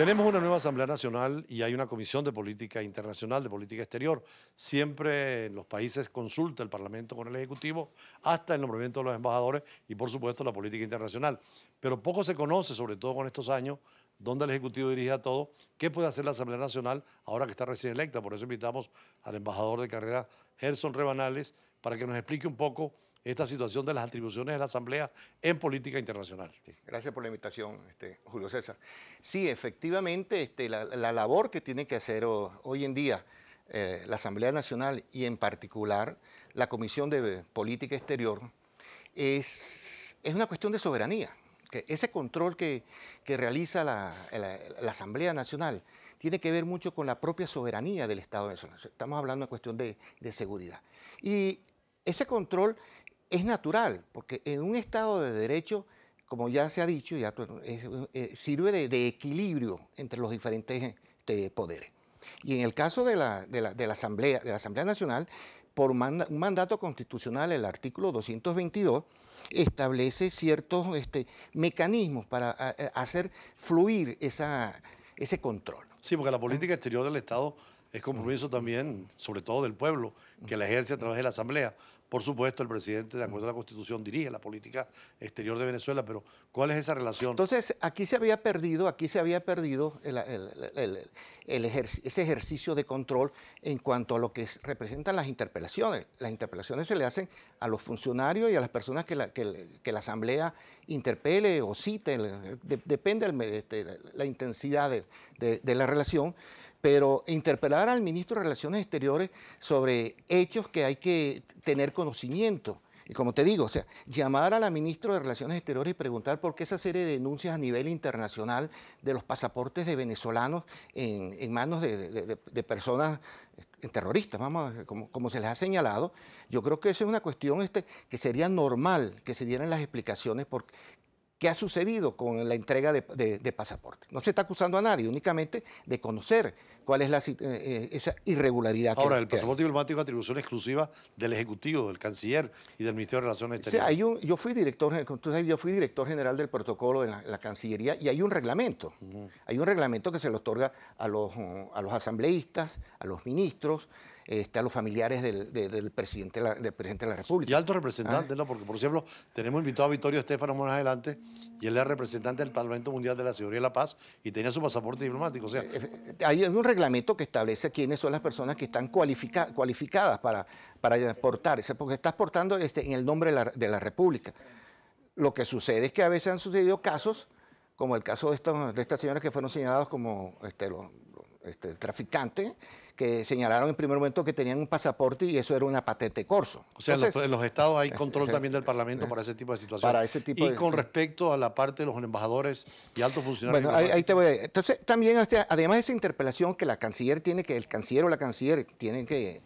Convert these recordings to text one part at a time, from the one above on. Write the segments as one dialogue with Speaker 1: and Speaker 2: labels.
Speaker 1: Tenemos una nueva Asamblea Nacional y hay una Comisión de Política Internacional, de Política Exterior. Siempre en los países consulta el Parlamento con el Ejecutivo hasta el nombramiento de los embajadores y, por supuesto, la política internacional. Pero poco se conoce, sobre todo con estos años, dónde el Ejecutivo dirige a todo, qué puede hacer la Asamblea Nacional ahora que está recién electa. Por eso invitamos al embajador de carrera, Gerson Rebanales, para que nos explique un poco esta situación de las atribuciones
Speaker 2: de la Asamblea en política internacional. gracias por la invitación, este, Julio César. Sí, efectivamente, este, la, labor que tiene que hacer hoy en día eh, la Asamblea Nacional y en particular la Comisión de Política Exterior es, es una cuestión de soberanía. ese control que, realiza la, Asamblea Nacional tiene que ver mucho con la propia soberanía del Estado de venezolano. Estamos hablando de cuestión de, seguridad. Y ese control es natural, porque en un Estado de Derecho, como ya se ha dicho, pues, eh, sirve de, equilibrio entre los diferentes este, poderes. Y en el caso de la, Asamblea, Nacional, por un mandato constitucional, el artículo 222 establece ciertos este, mecanismos para hacer fluir ese control.
Speaker 1: Sí, porque la política exterior del Estado es compromiso mm. también, sobre todo del pueblo, que la ejerce a través de la Asamblea. Por supuesto, el presidente, de acuerdo a la Constitución, dirige
Speaker 2: la política exterior de Venezuela, pero ¿cuál es esa relación? Entonces, aquí se había perdido, aquí se había perdido ese ejercicio de control en cuanto a lo que representan las interpelaciones. Las interpelaciones se le hacen a los funcionarios y a las personas que la, Asamblea interpele o cite, depende este, la, intensidad de la relación pero interpelar al ministro de Relaciones Exteriores sobre hechos que hay que tener conocimiento. Y como te digo, o sea, llamar a la ministra de Relaciones Exteriores y preguntar por qué esa serie de denuncias a nivel internacional de los pasaportes de venezolanos en, manos de, personas este, terroristas, vamos, como, se les ha señalado, yo creo que esa es una cuestión este, que sería normal que se dieran las explicaciones por qué ha sucedido con la entrega de, pasaporte. No se está acusando a nadie, únicamente de conocer cuál es eh, eh, esa irregularidad. Ahora, el pasaporte
Speaker 1: diplomático es atribución exclusiva del Ejecutivo, del Canciller y del Ministerio de Relaciones Exteriores.
Speaker 2: yo, fui director, entonces yo fui director general del protocolo de la, Cancillería y hay un reglamento. Hay un reglamento que se le otorga a los asambleístas, a los ministros. Este, a los familiares del, presidente, de la República. Y alto representante, ah. ¿no? Porque, por ejemplo,
Speaker 1: tenemos invitado a Vittorio Estefano más adelante, y él era representante del Parlamento Mundial de la Seguridad y la Paz, y
Speaker 2: tenía su pasaporte diplomático. O sea, eh, eh, hay un reglamento que establece quiénes son las personas que están cualificadas para, para porque está exportando este, en el nombre de la, República. Lo que sucede es que a veces han sucedido casos como el caso de, estas señoras que fueron señaladas como este, los, este, traficante que señalaron en primer momento que tenían un pasaporte y eso era una patente corso. O sea, en
Speaker 1: los estados hay este, control también del Parlamento para ese tipo de situaciones. Para ese tipo y con respecto a la parte de los embajadores y altos funcionarios. Bueno, ahí,
Speaker 2: te voy. A... decir. Entonces, también, además de esa interpelación que la canciller tiene que, el canciller o la canciller tienen que,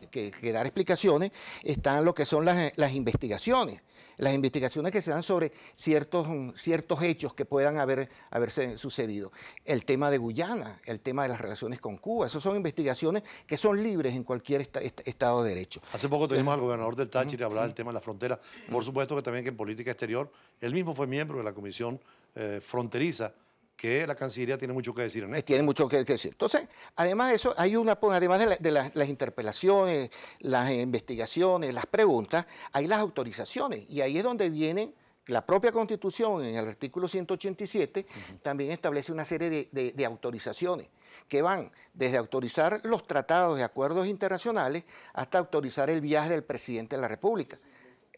Speaker 2: dar explicaciones, están lo que son las, las investigaciones las investigaciones que se dan sobre ciertos, mm, ciertos hechos que puedan haber, haberse sucedido. El tema de Guyana, el tema de las relaciones con Cuba, esas son investigaciones que son libres en cualquier Estado de Derecho. Hace poco
Speaker 1: tuvimos eh, al gobernador del Táchira y hablar del tema de la frontera. Por supuesto que también que en política exterior, él mismo fue miembro de la Comisión eh, Fronteriza que la Cancillería tiene mucho
Speaker 2: que decir en Tiene mucho que, decir. Entonces, además de eso, hay una, pues, además de, las interpelaciones, las investigaciones, las preguntas, hay las autorizaciones. Y ahí es donde viene la propia Constitución, en el artículo 187, también establece una serie de, autorizaciones que van desde autorizar los tratados y acuerdos internacionales hasta autorizar el viaje del presidente de la República.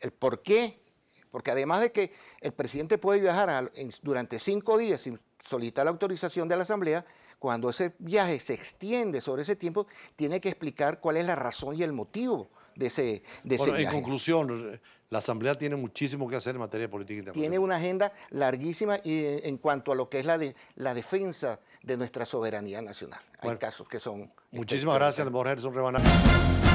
Speaker 2: ¿El por qué? Porque además de que el presidente puede viajar durante cinco días sin, solicita la autorización de la Asamblea, cuando ese viaje se extiende sobre ese tiempo, tiene que explicar cuál es la razón y el motivo de ese, de viaje. En
Speaker 1: conclusión, eh, la Asamblea tiene muchísimo que hacer en materia de política internacional. Tiene
Speaker 2: una agenda larguísima y, eh, en cuanto a lo que es la, la defensa de nuestra soberanía nacional. Hay casos que son... Muchísimas este, gracias, este. mejor Gerson Rebanal.